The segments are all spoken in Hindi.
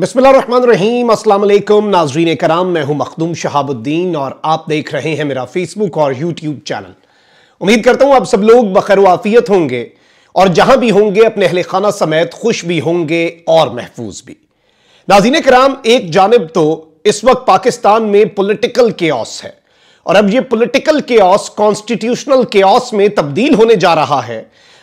बसमीम अल्लाम नाजरीन कराम मैं हूं मखदूम शहाबुद्दीन और आप देख रहे हैं मेरा फेसबुक और यूट्यूब चैनल उम्मीद करता हूं आप सब लोग बखर वाफियत होंगे और जहां भी होंगे अपने अहल खाना समेत खुश भी होंगे और महफूज भी नाजीन कराम एक जानब तो इस वक्त पाकिस्तान में पोलिटिकल के है और अब ये पोलिटिकल के ऑस कॉन्स्टिट्यूशनल के में तब्दील होने जा रहा है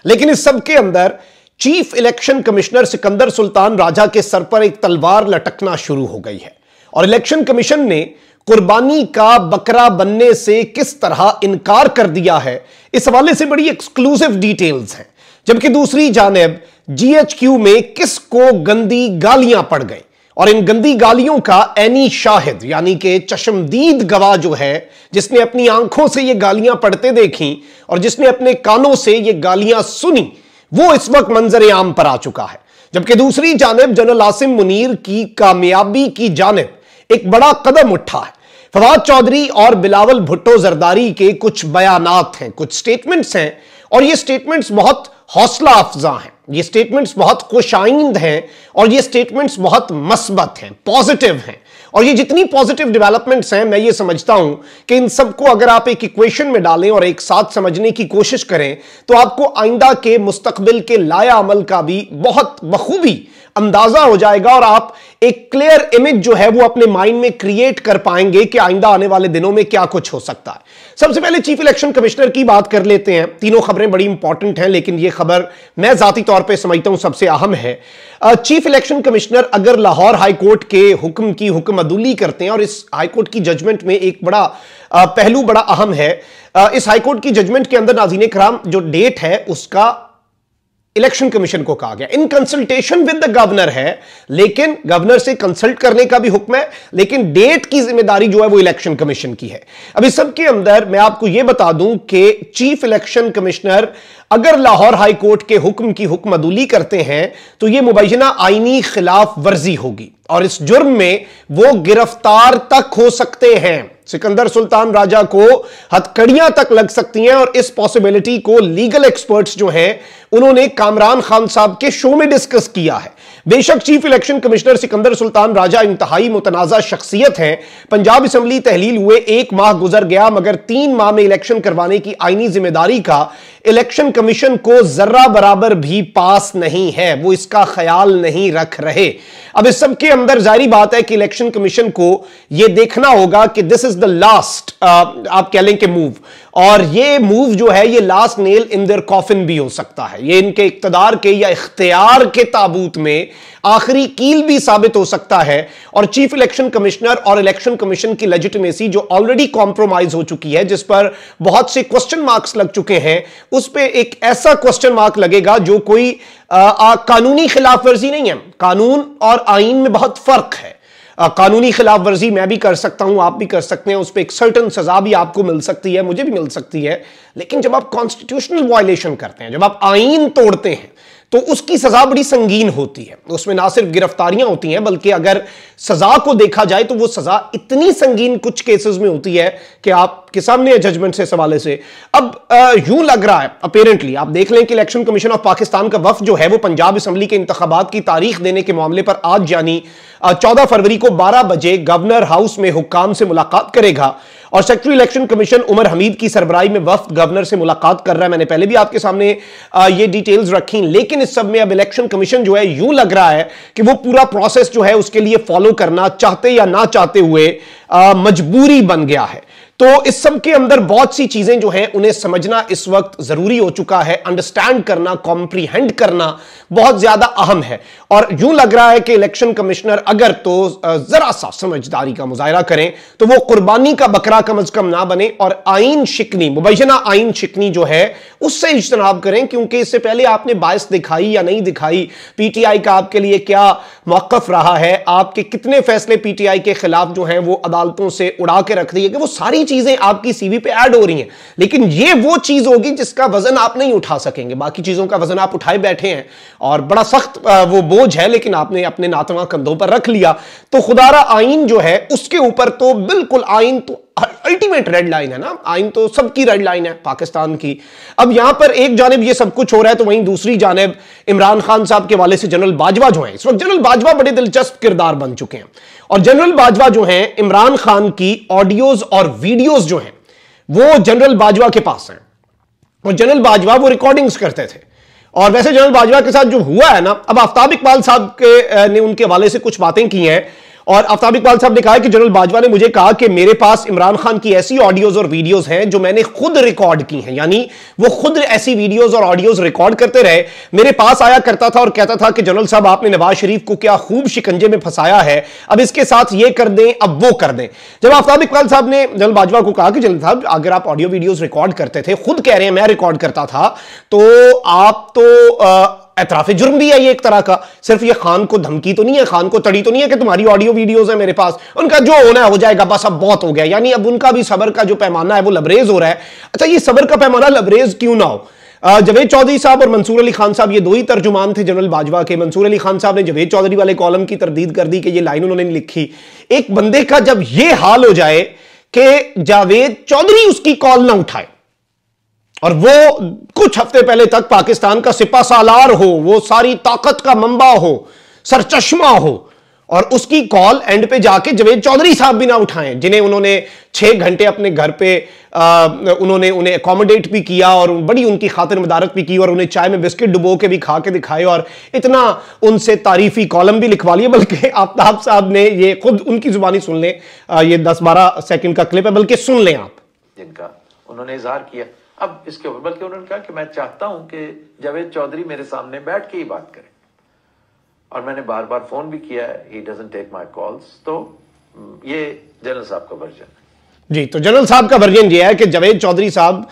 लेकिन इस सबके अंदर chief election commissioner Sikandar Sultan Raja के सर पर एक तलवार लटकना शुरू हो गई है और इलेक्शन कमीशन ने कुर्बानी का बकरा बनने से किस तरह इनकार कर दिया है इस हवाले से बड़ी एक्सक्लूसिव डिटेल्स हैं जबकि दूसरी जानब जीएचक्यू में किसको गंदी गालियां पड़ गई और इन गंदी गालियों का एनी शाहिद यानी कि चशमदीद गवाह जो है जिसने अपनी आंखों से ये गालियां पढ़ते देखी और जिसने अपने कानों से ये गालियां सुनी वो इस वक्त मंजर आम पर आ चुका है जबकि दूसरी जानब जनरल आसिम मुनीर की कामयाबी की जानब एक बड़ा कदम उठा है फवाद चौधरी और बिलावल भुट्टो जरदारी के कुछ बयानात हैं कुछ स्टेटमेंट्स हैं और ये स्टेटमेंट्स बहुत हौसला अफजा हैं ये स्टेटमेंट्स बहुत खुशाइंद हैं और ये स्टेटमेंट्स बहुत मस्बत हैं पॉजिटिव हैं और ये जितनी पॉजिटिव डेवलपमेंट्स हैं मैं ये समझता हूं कि इन सबको अगर आप एक इक्वेशन में डालें और एक साथ समझने की कोशिश करें तो आपको आइंदा के मुस्तबिल के लाया अमल का भी बहुत बखूबी अंदाजा हो जाएगा और आप एक क्लियर इमेज जो है वो अपने माइंड में क्रिएट कर पाएंगे कि आइंदा आने वाले दिनों में क्या कुछ हो सकता है सबसे पहले चीफ इलेक्शन कमिश्नर की बात कर लेते हैं तीनों खबरें बड़ी इंपॉर्टेंट हैं लेकिन ये खबर मैं जाती तौर पर समझता हूं सबसे अहम है चीफ इलेक्शन कमिश्नर अगर लाहौर हाईकोर्ट के हुक्म की हुक्म अदुली करते हैं और इस हाईकोर्ट की जजमेंट में एक बड़ा पहलू बड़ा अहम है इस हाईकोर्ट की जजमेंट के अंदर नाजीन कराम जो डेट है उसका इलेक्शन कमीशन को कहा गया in consultation with the governor है लेकिन गवर्नर से कंसल्ट करने का भी हुक्म है लेकिन डेट की जिम्मेदारी जो है वो इलेक्शन कमीशन की है अब इस सब के अंदर मैं आपको ये बता दूं कि चीफ इलेक्शन कमिश्नर अगर लाहौर हाई कोर्ट के हुक्म की हुक्म अदूली करते हैं तो यह मुबैना आईनी खिलाफ वर्जी होगी और इस जुर्म में वो गिरफ्तार तक हो सकते हैं सिकंदर सुल्तान राजा को हथकड़ियां तक लग सकती हैं और इस पॉसिबिलिटी को लीगल एक्सपर्ट्स जो हैं उन्होंने कामरान खान साहब के शो में डिस्कस किया है बेशक chief election commissioner Sikandar Sultan Raja इंतहाई मुतनाज़ा शख्सियत हैं पंजाब असम्बली तहलील हुए एक माह गुजर गया मगर तीन माह में इलेक्शन करवाने की आईनी जिम्मेदारी का इलेक्शन कमीशन को जर्रा बराबर भी पास नहीं है वो इसका ख्याल नहीं रख रहे अब इस सबके अंदर जारी बात है कि इलेक्शन कमीशन को यह देखना होगा कि दिस इज द लास्ट आप कह लें कि मूव और ये मूव जो है ये last nail in the coffin भी हो सकता है ये इनके इकतदार के या इख्तियार के ताबूत में आखिरी कील भी साबित हो सकता है और चीफ इलेक्शन कमिश्नर और इलेक्शन कमीशन की लेजिटमेसी जो ऑलरेडी कॉम्प्रोमाइज हो चुकी है जिस पर बहुत से क्वेश्चन मार्क्स लग चुके हैं उस पर एक ऐसा क्वेश्चन मार्क लगेगा जो कोई आ, आ, कानूनी खिलाफ वर्जी नहीं है कानून और आइन में बहुत फर्क है कानूनी खिलाफ वर्जी मैं भी कर सकता हूं आप भी कर सकते हैं उस पर एक सर्टन सजा भी आपको मिल सकती है मुझे भी मिल सकती है लेकिन जब आप कॉन्स्टिट्यूशनल वायलेशन करते हैं जब आप आइन तोड़ते हैं तो उसकी सजा बड़ी संगीन होती है उसमें ना सिर्फ गिरफ्तारियां होती हैं बल्कि अगर सजा को देखा जाए तो वो सजा इतनी संगीन कुछ केसेस में होती है कि आपके सामने जजमेंट से इस हवाले से अब यूं लग रहा है अपेरेंटली आप देख लें कि इलेक्शन कमीशन ऑफ पाकिस्तान का वफ जो है वो पंजाब असेंबली के इंतबात की तारीख देने के मामले पर आज यानी चौदह फरवरी को बारह बजे गवर्नर हाउस में हुक्म से मुलाकात करेगा और secretary election commission Umar Hameed की सरबराई में वफ्त गवर्नर से मुलाकात कर रहा है मैंने पहले भी आपके सामने ये डिटेल्स रखी लेकिन इस सब में अब इलेक्शन कमीशन जो है यूं लग रहा है कि वो पूरा प्रोसेस जो है उसके लिए फॉलो करना चाहते या ना चाहते हुए मजबूरी बन गया है तो इस सब के अंदर बहुत सी चीजें जो हैं उन्हें समझना इस वक्त जरूरी हो चुका है अंडरस्टैंड करना कॉम्प्रीहेंड करना बहुत ज्यादा अहम है और यूं लग रहा है कि इलेक्शन कमिश्नर अगर तो जरा सा समझदारी का मुजाहरा करें तो वो कुर्बानी का बकरा कम अज कम ना बने और आइन शिकनी मुबैना आइन शिकनी जो है उससे इजतनाब करें क्योंकि इससे पहले आपने बायस दिखाई या नहीं दिखाई पीटीआई का आपके लिए क्या मौकफ रहा है आपके कितने फैसले पीटीआई के खिलाफ जो है वो अदालतों से उड़ा के रख दिए कि वो सारी चीजें आपकी सीवी पे ऐड हो रही हैं लेकिन ये वो चीज होगी जिसका वजन आप नहीं उठा सकेंगे बाकी चीजों का वजन आप उठाए बैठे हैं और बड़ा सख्त वो बोझ है लेकिन आपने अपने नातवा कंधों पर रख लिया तो खुदारा आइन जो है उसके ऊपर तो बिल्कुल आइन तो अल्टीमेट रेड लाइन है ना आइन तो सबकी रेड लाइन है पाकिस्तान की अब यहां पर एक जानब ये सब कुछ हो रहा है तो वहीं दूसरी जानब इमरान खान साहब के वाले से जनरल बाजवा जो है इस वक्त जनरल बाजवा बड़े दिलचस्प किरदार बन चुके हैं और जनरल बाजवा जो है इमरान खान की ऑडियोज और वीडियोज जो हैं वो जनरल बाजवा के पास हैं और जनरल बाजवा वो रिकॉर्डिंग्स करते थे और वैसे जनरल बाजवा के साथ जो हुआ है ना अब आफ्ताब इकबाल साहब के ने उनके हवाले से कुछ बातें की हैं और आफ्ताब इकबाल साहब ने कहा कि जनरल बाजवा ने मुझे कहा कि मेरे पास इमरान खान की ऐसी ऑडियोज और वीडियोज हैं जो मैंने खुद रिकॉर्ड की हैं यानी वो खुद ऐसी वीडियोज और ऑडियोज रिकॉर्ड करते रहे मेरे पास आया करता था और कहता था कि जनरल साहब आपने नवाज शरीफ को क्या खूब शिकंजे में फंसाया है अब इसके साथ ये कर दें अब वो कर दें जब आफ्ताब इकबाल साहब ने जनरल बाजवा को कहा कि जनरल साहब अगर आप ऑडियो वीडियोज रिकॉर्ड करते थे खुद कह रहे हैं मैं रिकॉर्ड करता था तो आप तो आ, एतराफ जुर्म भी है ये एक तरह का सिर्फ ये खान को धमकी तो नहीं है खान को तड़ी तो नहीं है कि तुम्हारी ऑडियो वीडियोज है मेरे पास उनका जो होना है हो जाएगा बस अब बहुत हो गया यानी अब उनका भी सबर का जो पैमाना है वो लबरेज हो रहा है अच्छा ये सबर का पैमाना लबरेज क्यों ना हो जवेद चौधरी साहब और मंसूर अली खान साहब ये दो ही तर्जुमान थे जनरल बाजवा के मंसूर अली खान साहब ने जवेद चौधरी वाले कॉलम की तरदीद कर दी कि ये लाइन उन्होंने लिखी एक बंदे का जब ये हाल हो जाए कि जावेद चौधरी उसकी कॉल ना उठाए और वो कुछ हफ्ते पहले तक पाकिस्तान का सिपा सालार हो वो सारी ताकत का मंबा हो सरचश्मा हो और उसकी कॉल एंड पे जाके जवेद चौधरी साहब भी ना उठाएं जिन्हें उन्होंने छह घंटे अपने घर पे आ, उन्होंने उन्हें अकोमोडेट भी किया और बड़ी उनकी खातिर मदारत भी की और उन्हें चाय में बिस्किट डुबो के भी खा के दिखाए और इतना उनसे तारीफी कॉलम भी लिखवा लिया बल्कि आफ्ताब साहब ने ये खुद उनकी जुबानी सुन लें ये दस बारह सेकेंड का क्लिप है बल्कि सुन लें आप जिनका उन्होंने इजहार किया अब इसके ऊपर बल्कि उन्होंने कहा कि मैं चाहता हूं कि जावेद चौधरी मेरे सामने बैठ के ही बात करें और मैंने बार बार फोन भी किया है he doesn't take my calls तो हम्म, ये जनरल साहब का वर्जन है जी तो जनरल साहब का वर्जन ये है कि जावेद चौधरी साहब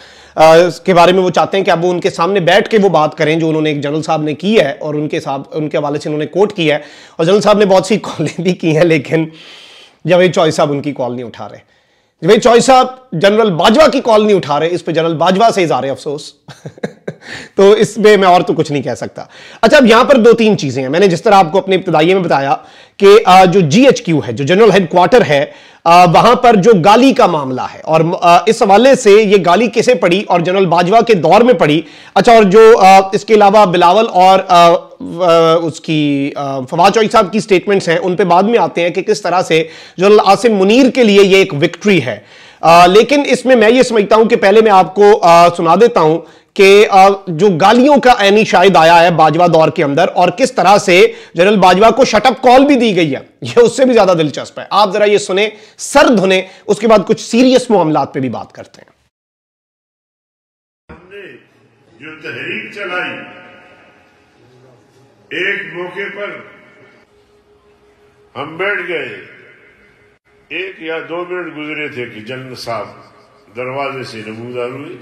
के बारे में वो चाहते हैं कि अब वो उनके सामने बैठ के वो बात करें जो उन्होंने एक जनरल साहब ने की है और उनके साहब उनके हवाले से उन्होंने कोट किया है और जनरल साहब ने बहुत सी कॉलें भी की हैं लेकिन जावेद चौधरी साहब उनकी कॉल नहीं उठा रहे भाई चौई साहब जनरल बाजवा की कॉल नहीं उठा रहे इस पे जनरल बाजवा से इजहार अफसोस तो इसमें मैं और तो कुछ नहीं कह सकता अच्छा अब यहां पर दो तीन चीजें हैं मैंने जिस तरह आपको अपने इब्तदाइये में बताया कि जो जी है जो जनरल हेडक्वार्टर है वहां पर जो गाली का मामला है और इस हवाले से ये गाली किसे पड़ी और जनरल बाजवा के दौर में पड़ी अच्छा और जो इसके अलावा बिलावल और उसकी फवाद चौधरी साहब की स्टेटमेंट्स हैं उन पे बाद में आते हैं कि किस तरह से जनरल आसिम मुनीर के लिए ये एक विक्ट्री है आ, लेकिन इसमें मैं ये समझता हूं कि पहले मैं आपको आ, सुना देता हूं कि जो गालियों का ऐनी शायद आया है बाजवा दौर के अंदर और किस तरह से जनरल बाजवा को शटअप कॉल भी दी गई है यह उससे भी ज्यादा दिलचस्प है आप जरा ये सुने सर धुने उसके बाद कुछ सीरियस मामला पे भी बात करते हैं हमने जो तहरीक चलाई एक मौके पर हम बैठ गए एक या दो मिनट गुजरे थे कि जन्म साहब दरवाजे से नमूदार हुए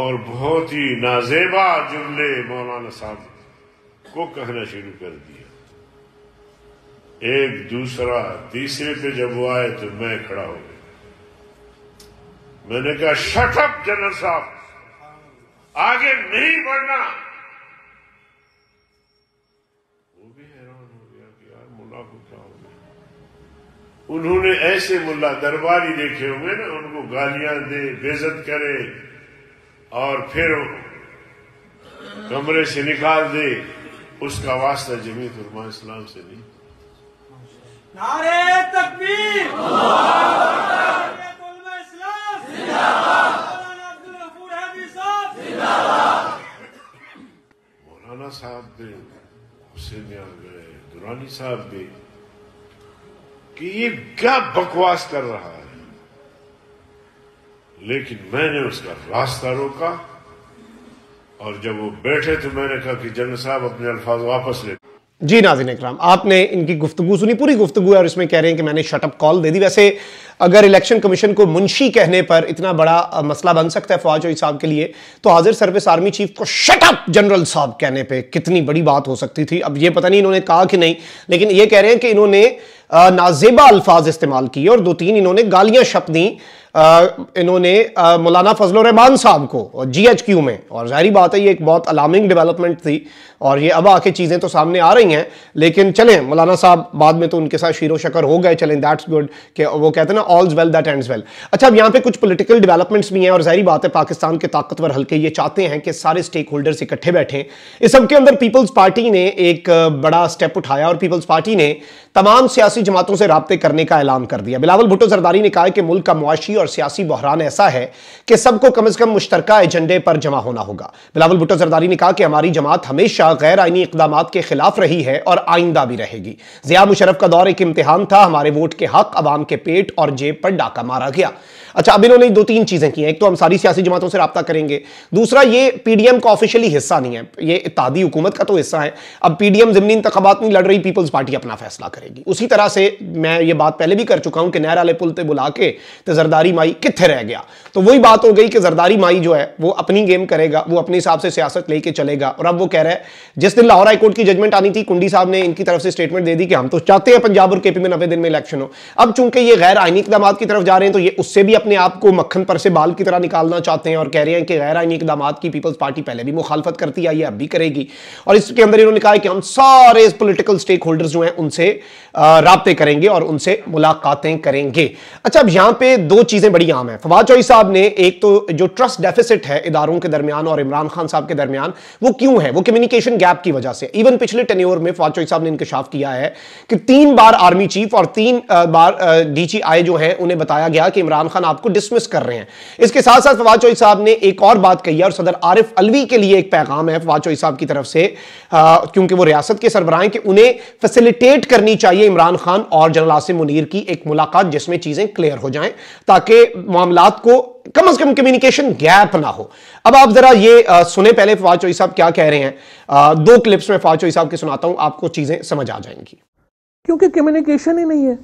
और बहुत ही नाजेबा जुमले मौलाना साहब को कहना शुरू कर दिया एक दूसरा तीसरे पे जब वो आए तो मैं खड़ा हो गया मैंने कहा शटअप जनरल साहब आगे नहीं बढ़ना उन्होंने ऐसे मुल्ला दरबारी देखे होंगे ना उनको गालियां दे बेजत करे और फिर कमरे से निकाल दे उसका वास्ता जमीत उलमा इस्लाम से नहीं नारे मौलाना साहब भी हुसैन गए दुरानी साहब भी कि ये क्या बकवास कर रहा है लेकिन मैंने उसका रास्ता रोका और जब वो बैठे तो मैंने कहा कि जंग साहब अपने अल्फाज वापस ले जी नाजिन इकराम आपने इनकी गुफ्तु सुनी पूरी गुफ्तु है और इसमें कह रहे हैं कि मैंने शटअप कॉल दे दी वैसे अगर इलेक्शन कमीशन को मुंशी कहने पर इतना बड़ा मसला बन सकता है फौज साहब के लिए तो हाजिर सर्विस आर्मी चीफ को शटअप जनरल साहब कहने पर कितनी बड़ी बात हो सकती थी अब ये पता नहीं इन्होंने कहा कि नहीं लेकिन ये कह रहे हैं कि इन्होंने नाजेबा अल्फाज इस्तेमाल किए और दो तीन इन्होंने गालियां शप दी इन्होंने मौलाना फजल रहमान साहब को जी एच क्यू में और जाहरी बात है ये एक बहुत अलार्मिंग डेवलपमेंट थी और ये अब आके चीज़ें तो सामने आ रही हैं लेकिन चलें मौलाना साहब बाद में तो उनके साथ शीरो शकर हो गए चलें दैट्स गुड के वो कहते हैं ना all's well that ends well अच्छा अब यहाँ पे कुछ पोलिटिकल डेवलपमेंट्स भी हैं और जहरी बात है पाकिस्तान के ताकतवर हल्के ये चाहते हैं कि सारे स्टेक होल्डर्स इकट्ठे बैठे इस सबके अंदर पीपल्स पार्टी ने एक बड़ा स्टेप उठाया और पीपल्स पार्टी ने तमाम सियासी सियासी जमातों से रबते करने का ऐलान कर दिया बिलावल भुट्टो जरदारी ने कहा कि मुल्क का मुआशी और सियासी बहरान ऐसा है कि सबको कम अज कम मुश्तर एजेंडे पर जमा होना होगा बिलावल भुट्टो जरदारी ने कहा कि हमारी जमात हमेशा गैर आइनी इकदाम के खिलाफ रही है और आइंदा भी रहेगी जिया मुशरफ का दौर एक इम्तहान था हमारे वोट के हक आवाम के पेट और जेब पर डाका मारा गया अच्छा अब इन्होंने दो तीन चीजें की हैं एक तो हम सारी सियासी जमातों से रबता करेंगे दूसरा ये पीडीएम का ऑफिशियली हिस्सा नहीं है ये इतिहादी हुकूमत का तो हिस्सा है अब पीडीएम जमनी इंतबात नहीं लड़ रही पीपल्स पार्टी अपना फैसला करेगी उसी तरह वजह से मैं ये बात पहले भी कर चुका हूं कि नहर आले पुल बुला के तो जरदारी माई कितने रह गया तो वही बात हो गई कि जरदारी माई जो है वो अपनी गेम करेगा वो अपने हिसाब से सियासत लेके चलेगा और अब वो कह रहा है जिस दिन लाहौर हाईकोर्ट की जजमेंट आनी थी कुंडी साहब ने इनकी तरफ से स्टेटमेंट दे दी कि हम तो चाहते हैं पंजाब और केपी में नब्बे दिन में इलेक्शन हो अब चूंकि ये गैर आइनी इकदाम की तरफ जा रहे हैं तो ये उससे भी अपने आप को मक्खन पर से बाल की तरह निकालना चाहते हैं और कह रहे हैं कि गैर आइनी इकदाम की पीपल्स पार्टी पहले भी मुखालफत करती आई है अब भी करेगी और इसके अंदर इन्होंने कहा कि हम सारे पोलिटिकल स्टेक होल्डर्स जो है उनसे रबते करेंगे और उनसे मुलाकातें करेंगे अच्छा अब यहाँ पे दो चीज़ें बड़ी आम हैं फवाद चौहरी साहब ने एक तो जो ट्रस्ट डेफिसिट है इदारों के दरमियान और इमरान खान साहब के दरमियान वो क्यों है वो कम्युनिकेशन गैप की वजह से इवन पिछले टेन्योर में फवाद चौहरी साहब ने इंकशाफ किया है कि तीन बार आर्मी चीफ और तीन बार डी जो है उन्हें बताया गया कि इमरान खान आपको डिसमिस कर रहे हैं इसके साथ साथ फवाद चौहरी साहब ने एक और बात कही और सदर आरिफ अलवी के लिए एक पैगाम है फवाद चौहरी साहब की तरफ से क्योंकि वो रियासत के सरबराह के उन्हें फैसिलिटेट करनी चाहिए इमरान खान और जनरल आसिम मुनीर की एक मुलाकात जिसमें चीजें क्लियर हो जाएं ताकि मामला को कम से कम कम्युनिकेशन गैप ना हो अब आप जरा ये आ, सुने पहले फवाद चोई साहब क्या कह रहे हैं आ, दो क्लिप्स में फवाद चोई साहब के सुनाता हूं आपको चीजें समझ आ जाएंगी क्योंकि कम्युनिकेशन ही नहीं है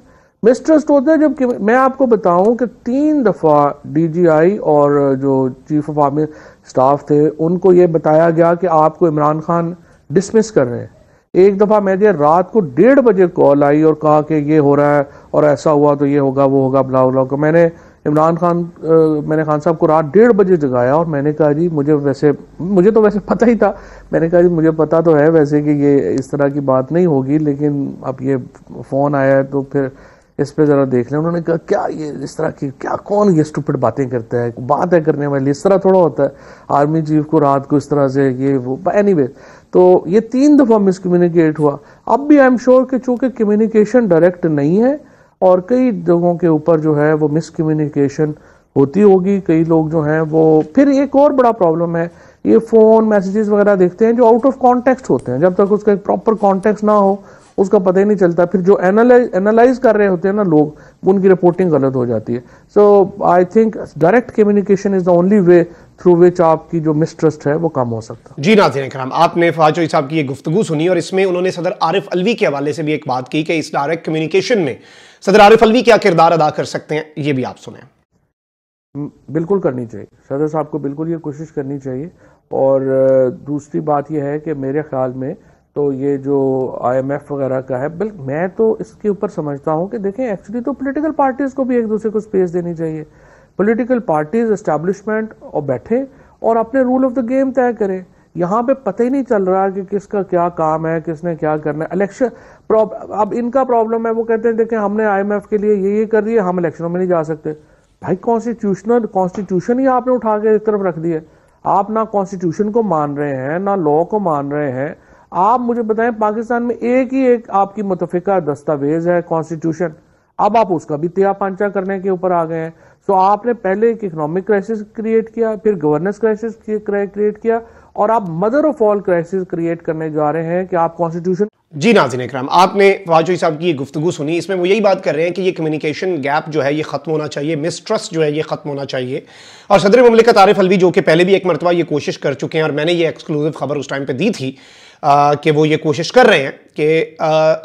मिसट्रस्ट होता है जब मैं आपको बताऊं कि तीन दफ़ा डीजीआई और जो चीफ ऑफ आर्मी स्टाफ थे उनको ये बताया गया कि आपको इमरान खान डिसमिस कर रहे हैं एक दफ़ा मेरे रात को डेढ़ बजे कॉल आई और कहा कि ये हो रहा है और ऐसा हुआ तो ये होगा वो होगा बुला बुला को मैंने इमरान खान आ, मैंने खान साहब को रात डेढ़ बजे जगाया और मैंने कहा जी मुझे वैसे मुझे तो वैसे पता ही था मैंने कहा जी मुझे पता तो है वैसे कि ये इस तरह की बात नहीं होगी लेकिन अब ये फ़ोन आया है तो फिर इस पर ज़रा देख लें उन्होंने कहा क्या ये इस तरह की क्या कौन ये स्टूपिड बातें करता है बात है करने वाली इस तरह थोड़ा होता है आर्मी चीफ को रात को इस तरह से ये वो एनी anyway, तो ये तीन दफ़ा मिसकम्युनिकेट हुआ अब भी आई एम श्योर कि चूंकि कम्युनिकेशन डायरेक्ट नहीं है और कई जगहों के ऊपर जो है वो मिसकम्युनिकेशन होती होगी कई लोग जो हैं वो फिर एक और बड़ा प्रॉब्लम है ये फ़ोन मैसेजेस वगैरह देखते हैं जो आउट ऑफ कॉन्टेक्स्ट होते हैं जब तक उसका एक प्रॉपर कॉन्टेक्स्ट ना हो उसका पता ही नहीं चलता फिर जो एनालाइज एनालाइज कर रहे होते हैं ना लोग उनकी रिपोर्टिंग गलत हो जाती है so I think direct communication is the only way through which आपकी जो मिसट्रस्ट है वो कम हो सकता है जी नाजिन कराम आपने फाजो साहब की ये गुफ्तु सुनी और इसमें उन्होंने सदर आरिफ अलवी के हवाले से भी एक बात की कि इस डायरेक्ट कम्युनिकेशन में सदर आरिफ अलवी क्या किरदार अदा कर सकते हैं ये भी आप सुने बिल्कुल करनी चाहिए सदर साहब को बिल्कुल ये कोशिश करनी चाहिए और दूसरी बात यह है कि मेरे ख्याल में तो ये जो आईएमएफ वगैरह का है बल्कि मैं तो इसके ऊपर समझता हूँ कि देखें एक्चुअली तो पॉलिटिकल पार्टीज़ को भी एक दूसरे को स्पेस देनी चाहिए पॉलिटिकल पार्टीज इस्टेब्लिशमेंट और बैठे और अपने रूल ऑफ द गेम तय करें यहाँ पे पता ही नहीं चल रहा कि किसका क्या काम है किसने क्या करना है इलेक्शन अब इनका प्रॉब्लम है वो कहते हैं देखें हमने आईएमएफ के लिए ये ये कर दिया हम इलेक्शनों में नहीं जा सकते भाई कॉन्स्टिट्यूशनल कॉन्स्टिट्यूशन ही आपने उठा के एक तरफ रख दिया आप ना कॉन्स्टिट्यूशन को मान रहे हैं ना लॉ को मान रहे हैं आप मुझे बताएं पाकिस्तान में एक ही एक आपकी मुतफिका दस्तावेज है कॉन्स्टिट्यूशन अब आप उसका भी तिया पांचा करने के ऊपर आ गए हैं सो आपने पहले एक इकोनॉमिक क्राइसिस क्रिएट किया फिर गवर्नेंस क्राइसिस क्रिएट किया और आप mother of all crisis create करने जा रहे हैं कि आप कॉन्स्टिट्यूशन जी नाजिन कराम आपने वाजपेयी साहब की ये गुफ्तु सुनी इसमें वो यही बात कर रहे हैं कि ये कम्युनिकेशन गैप जो है ये ख़त्म होना चाहिए मिसट्रस्ट जो है ये ख़त्म होना चाहिए और सदर ममलिकत आरिफ अलवी जो कि पहले भी एक मरतबा ये कोशिश कर चुके हैं और मैंने ये एक्सक्लूसिव खबर उस टाइम पर दी थी कि वो ये कोशिश कर रहे हैं कि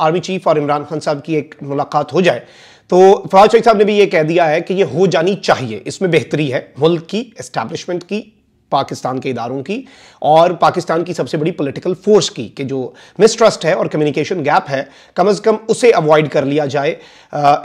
आर्मी चीफ और इमरान खान साहब की एक मुलाकात हो जाए तो फवाद शहीद साहब ने भी ये कह दिया है कि ये हो जानी चाहिए इसमें बेहतरी है मुल्क की एस्टैब्लिशमेंट की पाकिस्तान के इदारों की और पाकिस्तान की सबसे बड़ी पॉलिटिकल फोर्स की कि जो मिसट्रस्ट है और कम्युनिकेशन गैप है कम अज़ कम उसे अवॉइड कर लिया जाए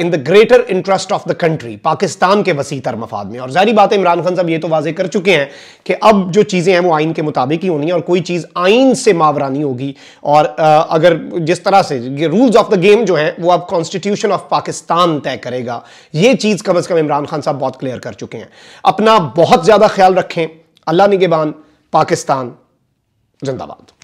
in the greater interest of the country Pakistan के वसी तर मफाद में और जारी बात है इमरान खान साहब ये तो वाजे कर चुके हैं कि अब जो चीज़ें हैं वो आइन के मुताबिक ही होनी है और कोई चीज़ आइन से मावरानी होगी और uh, अगर जिस तरह से रूल्स ऑफ द गेम जो है वो अब कॉन्स्टिट्यूशन ऑफ पाकिस्तान तय करेगा ये चीज़ कम अज़ कम इमरान खान साहब बहुत क्लियर कर चुके हैं अपना बहुत ज़्यादा ख्याल रखें अल्लाह निगेबान पाकिस्तान जिंदाबाद